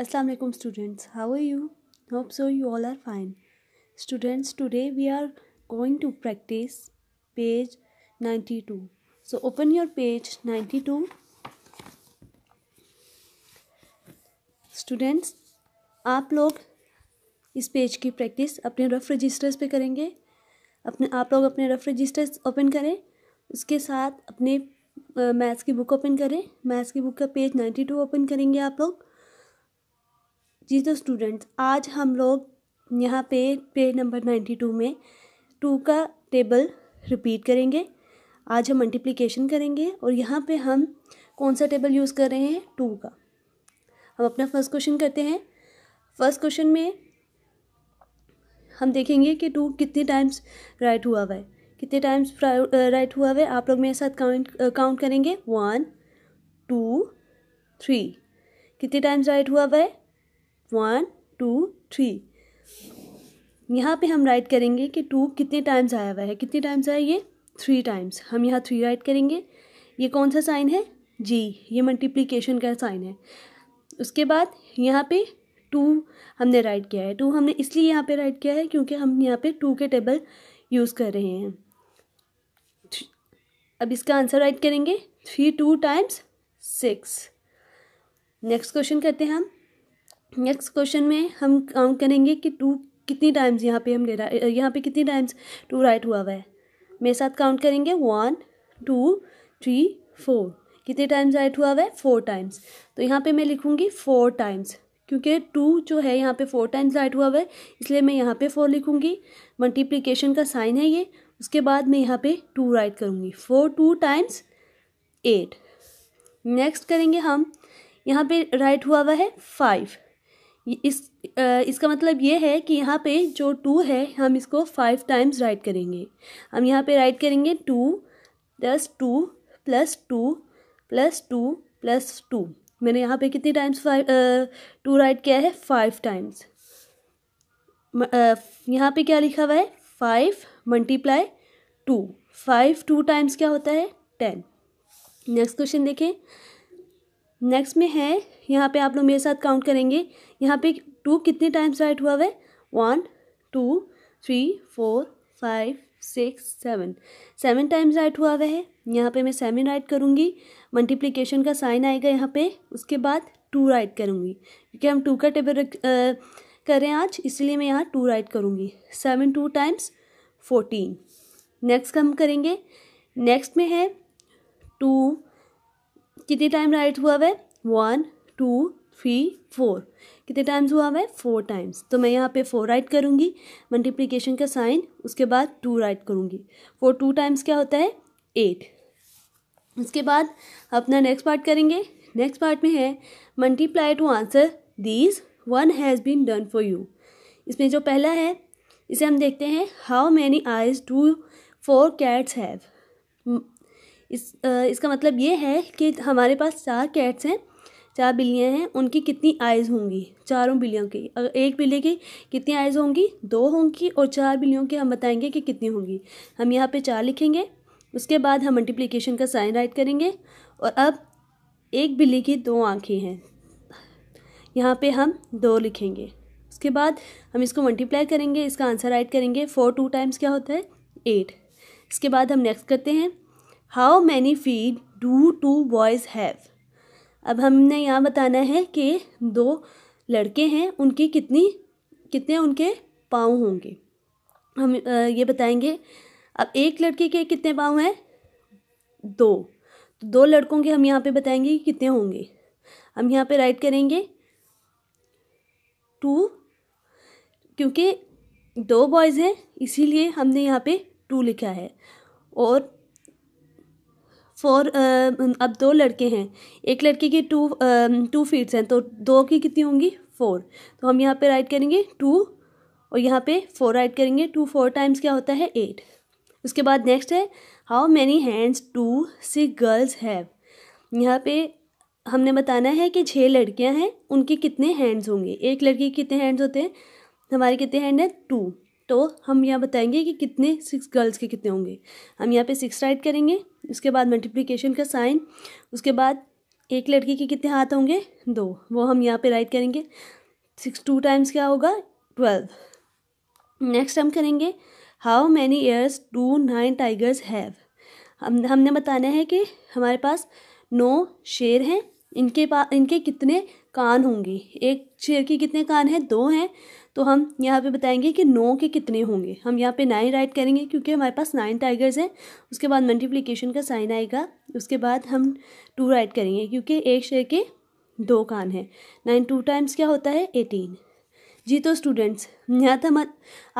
Assalamu alaikum students how are you hope so you all are fine students today we are going to practice page 92 so open your page 92 students आप लोग इस page की practice अपने rough registers पे करेंगे अपने आप लोग अपने रफ रजिस्टर्स ओपन करें उसके साथ अपने मैथ्स की बुक ओपन करें मैथ्स की बुक का पेज 92 ओपन करेंगे आप लोग जी तो स्टूडेंट्स आज हम लोग यहाँ पे पेज नंबर नाइन्टी टू में टू का टेबल रिपीट करेंगे आज हम मल्टीप्लिकेशन करेंगे और यहाँ पे हम कौन सा टेबल यूज़ कर रहे हैं टू का हम अपना फर्स्ट क्वेश्चन करते हैं फर्स्ट क्वेश्चन में हम देखेंगे कि टू कितने टाइम्स राइट हुआ हुआ है कितने टाइम्स राइट हुआ हुआ है आप लोग मेरे साथ काउंट काउंट करेंगे वन टू थ्री कितने टाइम्स राइट हुआ हुआ है वन टू थ्री यहाँ पे हम राइट करेंगे कि टू कितने टाइम्स आया हुआ है कितने टाइम्स आया ये थ्री टाइम्स हम यहाँ थ्री राइट करेंगे ये कौन सा साइन है जी ये मल्टीप्लिकेशन का साइन है उसके बाद यहाँ पे टू हमने राइट किया है टू हमने इसलिए यहाँ पे राइट किया है क्योंकि हम यहाँ पे टू के टेबल यूज़ कर रहे हैं अब इसका आंसर राइट करेंगे three two times six next question करते हैं हम नेक्स्ट क्वेश्चन में हम काउंट करेंगे कि टू कितनी टाइम्स यहाँ पे हमने यहाँ पे कितनी टाइम्स टू राइट हुआ हुआ है मेरे साथ काउंट करेंगे वन टू थ्री फोर कितने टाइम्स राइट हुआ हुआ है फोर टाइम्स तो यहाँ पे मैं लिखूँगी फोर टाइम्स क्योंकि टू जो है यहाँ पे फोर टाइम्स राइट हुआ हुआ है इसलिए मैं यहाँ पे फोर लिखूँगी मल्टीप्लीकेशन का साइन है ये उसके बाद मैं यहाँ पे टू राइट करूँगी four two times eight next करेंगे हम यहाँ पे राइट हुआ हुआ है फाइव इस इसका मतलब ये है कि यहाँ पे जो टू है हम इसको फाइव टाइम्स राइट करेंगे हम यहाँ पे राइट करेंगे two plus two plus two plus two plus two मैंने यहाँ पे कितनी टाइम्स फाइव टू राइट किया है फाइव टाइम्स यहाँ पे क्या लिखा हुआ है five multiply two five two times क्या होता है टेन नेक्स्ट क्वेश्चन देखें नेक्स्ट में है यहाँ पे आप लोग मेरे साथ काउंट करेंगे यहाँ पे टू कितने टाइम्स राइट हुआ है one two three four five six seven seven times write हुआ हुआ है यहाँ पे मैं सेवन राइट करूँगी मल्टीप्लिकेशन का साइन आएगा यहाँ पे उसके बाद टू राइट करूँगी क्योंकि हम टू का टेबल कर रहे हैं आज इसलिए मैं यहाँ टू राइट करूँगी seven two times fourteen next हम करेंगे नेक्स्ट में है कितने टाइम राइट हुआ है वन टू थ्री फोर कितने टाइम्स हुआ है फोर टाइम्स तो मैं यहाँ पे फोर राइट करूँगी मल्टीप्लीकेशन का साइन उसके बाद टू राइट करूँगी फोर टू टाइम्स क्या होता है एट उसके बाद अपना नेक्स्ट पार्ट करेंगे नेक्स्ट पार्ट में है multiply to answer these one has been done for you इसमें जो पहला है इसे हम देखते हैं how many eyes do four cats have इस आ, इसका मतलब ये है कि हमारे पास चार कैट्स हैं चार बिल्लियाँ हैं उनकी कितनी आइज़ होंगी चारों बिल्लियों की अगर एक बिल्ली की कितनी आइज़ होंगी दो होंगी और चार बिल्लियों की हम बताएंगे कि कितनी होंगी हम यहाँ पे चार लिखेंगे उसके बाद हम मल्टीप्लिकेशन का साइन राइट करेंगे और अब एक बिल्ली की दो आँखें हैं यहाँ पे हम दो लिखेंगे उसके बाद हम इसको मल्टीप्लाई करेंगे इसका आंसर राइट करेंगे फ़ोर टू टाइम्स क्या होता है एट इसके बाद हम नेक्स्ट करते हैं how many feet do two boys have अब हमने यहाँ बताना है कि दो लड़के हैं उनकी कितनी कितने उनके पाँव होंगे हम ये बताएंगे अब एक लड़के के कितने पाँव हैं दो तो दो लड़कों के हम यहाँ पे बताएंगे कि कितने होंगे हम यहाँ पे राइट करेंगे टू क्योंकि दो बॉयज़ हैं इसीलिए हमने यहाँ पे टू लिखा है और फोर uh, um, अब दो लड़के हैं एक लड़के की टू टू फीट्स हैं तो दो की कितनी होंगी फोर तो हम यहाँ पे राइट करेंगे टू और यहाँ पे फोर राइट करेंगे टू फोर टाइम्स क्या होता है एट उसके बाद नेक्स्ट है हाउ मैनी हैंड्स टू सी गर्ल्स हैव यहाँ पे हमने बताना है कि छः लड़कियाँ हैं उनके कितने हैंड्स होंगे एक लड़की के कितने हैंड्स होते हैं हमारे कितने हैंड हैं टू तो हम यहाँ बताएंगे कि कितने सिक्स गर्ल्स के कितने होंगे हम यहाँ पे सिक्स राइट करेंगे उसके बाद मल्टीप्लिकेशन का साइन उसके बाद एक लड़की के कितने हाथ होंगे दो वो हम यहाँ पे राइट करेंगे सिक्स टू टाइम्स क्या होगा ट्वेल्व नेक्स्ट हम करेंगे how many ears do nine tigers have हम हमने बताना है कि हमारे पास नौ शेर हैं इनके पास इनके कितने कान होंगे एक शेर के कितने कान हैं दो हैं तो हम यहाँ पे बताएंगे कि नौ के कितने होंगे हम यहाँ पे नाइन राइट करेंगे क्योंकि हमारे पास नाइन टाइगर्स हैं उसके बाद मल्टीप्लिकेशन का साइन आएगा उसके बाद हम टू राइट करेंगे क्योंकि एक शेयर के दो कान हैं नाइन टू टाइम्स क्या होता है एटीन जी तो स्टूडेंट्स यहाँ था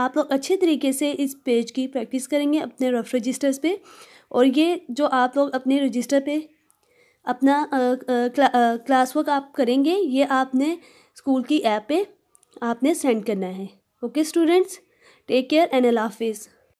आप लोग अच्छे तरीके से इस पेज की प्रैक्टिस करेंगे अपने रफ रजिस्टर्स पे और ये जो आप लोग अपने रजिस्टर पे अपना आ, आ, क्ला, आ, क्लास वर्क आप करेंगे ये आपने स्कूल की ऐप पे आपने सेंड करना है okay students take care and अल्लाह हाफिज़